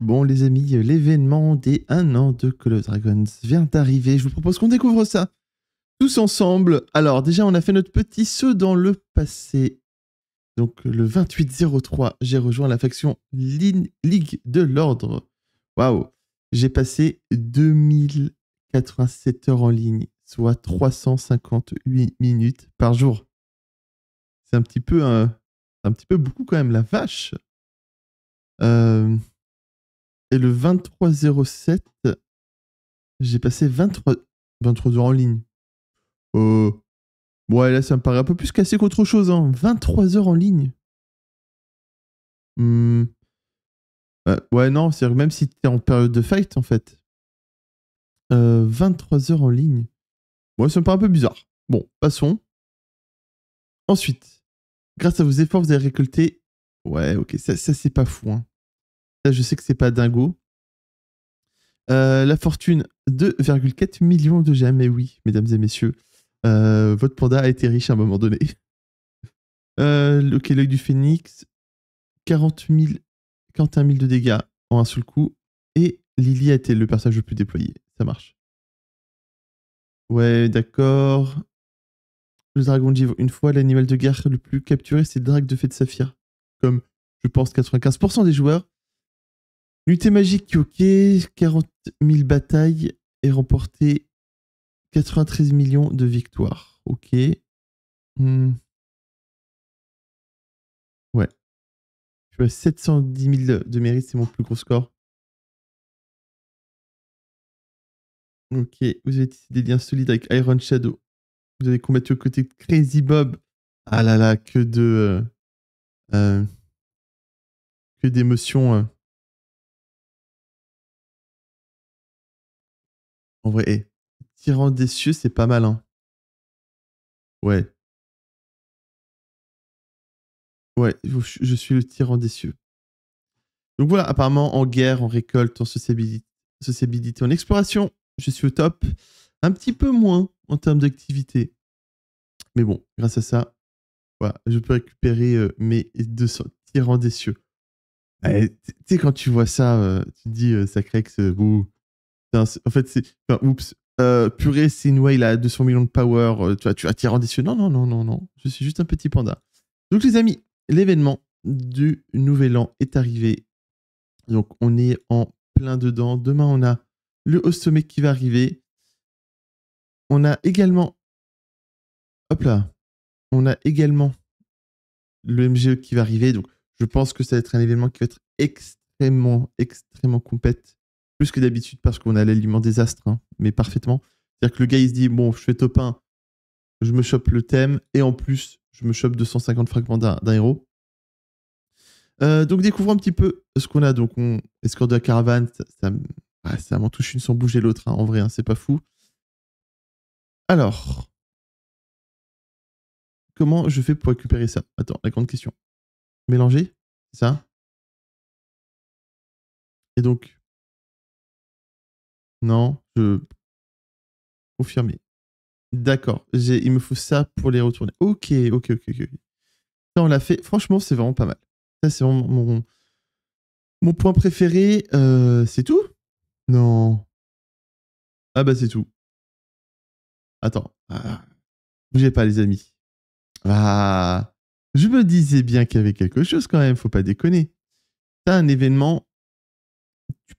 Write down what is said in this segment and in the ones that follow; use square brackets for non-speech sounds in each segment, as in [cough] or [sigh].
Bon les amis, l'événement des 1 an de Call of Dragons vient d'arriver. Je vous propose qu'on découvre ça tous ensemble. Alors déjà, on a fait notre petit saut dans le passé. Donc le 28-03, j'ai rejoint la faction Ligue de l'Ordre. Waouh J'ai passé 2087 heures en ligne, soit 358 minutes par jour. C'est un petit peu un, hein, un petit peu beaucoup quand même, la vache. Euh, et le 2307, j'ai passé 23, 23 heures en ligne. Euh, ouais, là, ça me paraît un peu plus cassé qu'autre chose. Hein. 23 heures en ligne. Hmm. Euh, ouais, non, c'est même si t'es en période de fight, en fait. 23 euh, heures en ligne. Ouais, ça me paraît un peu bizarre. Bon, passons. Ensuite, grâce à vos efforts, vous avez récolté. Ouais, ok, ça, ça c'est pas fou. Hein je sais que c'est pas dingo. Euh, la fortune, 2,4 millions de gemmes. Et eh oui, mesdames et messieurs, euh, votre panda a été riche à un moment donné. [laughs] Euh, ok, l'œil du phénix, 40 000, 41 000 de dégâts en un seul coup. Et Lily a été le personnage le plus déployé. Ça marche. Ouais, d'accord. Le dragon de Une fois, l'animal de guerre le plus capturé, c'est le de fée de saphir. Comme, je pense, 95% des joueurs. Luté magique ok. 40 000 batailles et remporté 93 millions de victoires. Ok. Hmm. Ouais. Je vois 710 000 de mérite, c'est mon plus gros score. Ok, vous avez des liens solides avec Iron Shadow. Vous avez combattu aux côtés de Crazy Bob. Ah là là, que de. Euh, euh, que d'émotions. Hein. vrai, eh, tyran des cieux, c'est pas hein. Ouais. Ouais, je suis le tyran des cieux. Donc voilà, apparemment, en guerre, en récolte, en sociabilité, en exploration, je suis au top. Un petit peu moins en termes d'activité. Mais bon, grâce à ça, voilà, je peux récupérer euh, mes 200 tyrans des cieux. Tu sais, quand tu vois ça, euh, tu dis, ça crée que ce en fait, c'est. Enfin, oups. Euh, purée, Sinway, il a 200 millions de power. Euh, tu vois, tu attires en déçu. Non, non, non, non, non. Je suis juste un petit panda. Donc, les amis, l'événement du Nouvel An est arrivé. Donc, on est en plein dedans. Demain, on a le haut sommet qui va arriver. On a également. Hop là. On a également le MGE qui va arriver. Donc, je pense que ça va être un événement qui va être extrêmement, extrêmement complète plus que d'habitude parce qu'on a l'aliment des astres, hein, mais parfaitement. C'est-à-dire que le gars, il se dit bon, je fais top 1, je me chope le thème, et en plus, je me chope 250 fragments d'un héros. Euh, donc, découvre un petit peu ce qu'on a. Donc, on escorte de la caravane, ça, ça, bah, m'en touche une sans bouger l'autre, hein, en vrai, hein, c'est pas fou. Alors, comment je fais pour récupérer ça Attends, la grande question. Mélanger, ça Et donc, non, je. Confirmé. D'accord. Il me faut ça pour les retourner. Ok, ok, ok, ok. Ça, on l'a fait. Franchement, c'est vraiment pas mal. Ça, c'est vraiment mon, mon point préféré. Euh, c'est tout Non. Ah bah, c'est tout. Attends. Ah, bougez pas, les amis. Ah. Je me disais bien qu'il y avait quelque chose quand même. Faut pas déconner. T'as un événement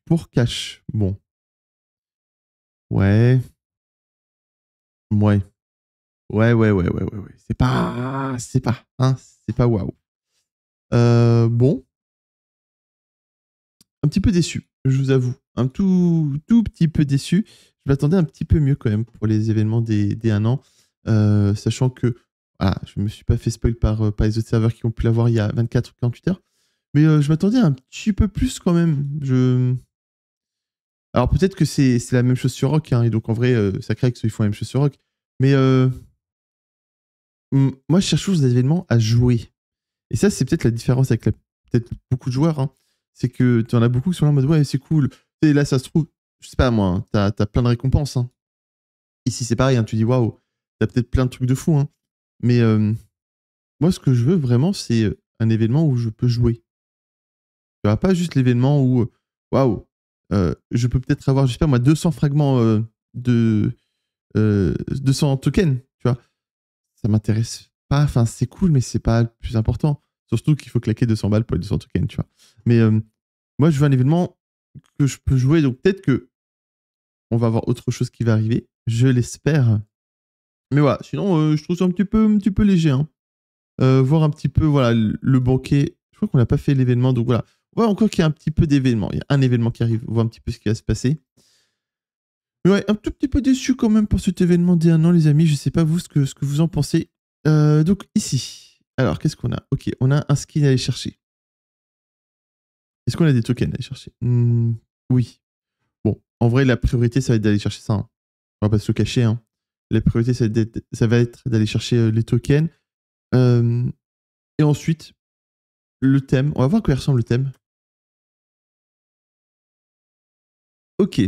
pour cash. Bon. Ouais. Ouais. Ouais, ouais, ouais, ouais, ouais. C'est pas. C'est pas. Hein, c'est pas waouh. Euh, bon. Un petit peu déçu, je vous avoue. Un tout, tout petit peu déçu. Je m'attendais un petit peu mieux quand même pour les événements des, des 1 an. Euh, sachant que. Voilà, je me suis pas fait spoil euh, par, les autres serveurs qui ont pu l'avoir il y a 24 ou 48 heures. Mais je m'attendais un petit peu plus quand même. Je. Alors peut-être que c'est la même chose sur Rock, hein, et donc en vrai, euh, ça crée que ils font la même chose sur Rock. Mais euh, moi, je cherche toujours des événements à jouer. Et ça, c'est peut-être la différence avec peut-être beaucoup de joueurs. Hein. C'est que tu en as beaucoup qui sont là en mode ouais, c'est cool. Et là, ça se trouve, je sais pas moi, hein, t'as as plein de récompenses. Ici, c'est pareil, tu dis waouh, t'as peut-être plein de trucs de fou. Mais euh, moi, ce que je veux vraiment, c'est un événement où je peux jouer. Tu vois, pas juste l'événement où waouh euh, je peux peut-être avoir, j'espère, moi, 200 fragments euh, de. 200 euh, tokens, tu vois. Ça m'intéresse pas. Enfin, c'est cool, mais c'est pas le plus important. Surtout qu'il faut claquer 200 balles pour les 200 tokens, tu vois. Mais moi, je veux un événement que je peux jouer. Donc, peut-être que on va avoir autre chose qui va arriver. Je l'espère. Mais voilà, sinon, je trouve ça un petit peu, un petit peu léger. Hein. voir un petit peu voilà, le banquet. Je crois qu'on n'a pas fait l'événement, donc voilà. Ouais, encore qu'il y a un petit peu d'événement Il y a un événement qui arrive, on voit un petit peu ce qui va se passer. Mais ouais, un tout petit peu déçu quand même pour cet événement d'un an, les amis. Je sais pas vous ce que, ce que vous en pensez. Euh, donc ici, alors qu'est-ce qu'on a Ok, on a un skin à aller chercher. Est-ce qu'on a des tokens à aller chercher hmm, Oui. Bon, en vrai, la priorité, ça va être d'aller chercher ça. On hein. On va pas se cacher. Hein. La priorité, ça va être, d'aller chercher euh, les tokens. Euh, et ensuite, le thème. On va voir à quoi il ressemble le thème. Ok.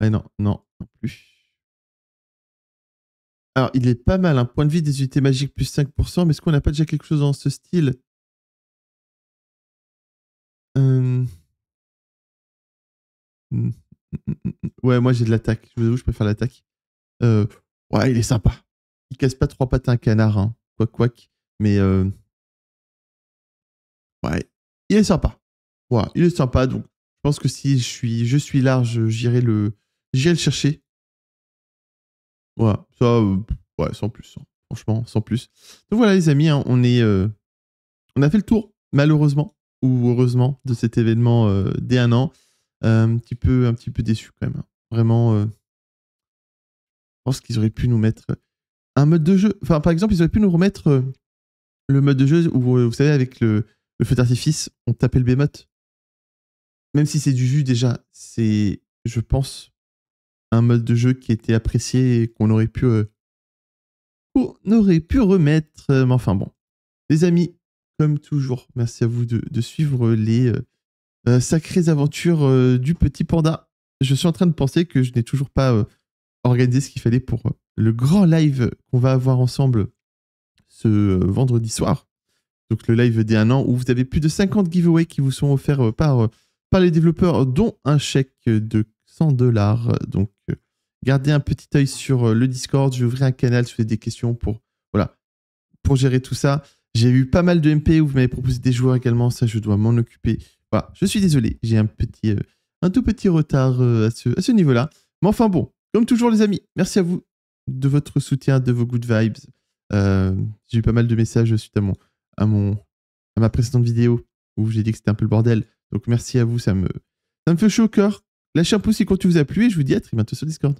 Ah non, non, non plus. Alors, il est pas mal, un point de vie des unités magiques plus 5%, mais est-ce qu'on n'a pas déjà quelque chose dans ce style euh, Ouais, moi j'ai de l'attaque. Je vous avoue, je préfère l'attaque. Euh, ouais, il est sympa. Il casse pas trois pattes à un canard, hein. quoi. Mais euh, Ouais, il est sympa. Ouais, il est sympa. Donc, je pense que si je suis, je suis large, j'irai le, j'irai le chercher. Ouais, ça, euh, ouais, sans plus. Hein. Franchement, sans plus. Donc voilà, les amis, hein, on est, euh, on a fait le tour, malheureusement ou heureusement de cet événement euh, dès un an. un petit peu, un petit peu déçu quand même. Hein. Vraiment, je pense qu'ils auraient pu nous mettre un mode de jeu. Enfin, par exemple, ils auraient pu nous remettre le mode de jeu où vous savez avec le le feu d'artifice, on tapait le bémote. Même si c'est du jus déjà, c'est, je pense, un mode de jeu qui était apprécié et qu'on aurait pu, euh, pu remettre. Euh, mais enfin bon, les amis, comme toujours, merci à vous de, suivre les euh, sacrées aventures du petit panda. Je suis en train de penser que je n'ai toujours pas organisé ce qu'il fallait pour le grand live qu'on va avoir ensemble ce vendredi soir donc le live d'un an, où vous avez plus de 50 giveaways qui vous sont offerts euh, par, euh, par les développeurs, dont un chèque de 100 dollars. Donc euh, gardez un petit œil sur le Discord, je vais un canal si vous avez des questions pour, voilà, pour gérer tout ça. J'ai eu pas mal de MP où vous m'avez proposé des joueurs également, ça je dois m'en occuper. Voilà, je suis désolé, j'ai un un tout petit retard à ce, niveau-là. Mais enfin bon, comme toujours les amis, merci à vous de votre soutien, de vos good vibes. j'ai eu pas mal de messages suite à mon, à, mon, à ma précédente vidéo où j'ai dit que c'était un peu le bordel. Donc merci à vous, ça me, ça me fait chaud au cœur. Lâchez un pouce si quand tu vous a plu et je vous dis à très bientôt sur Discord.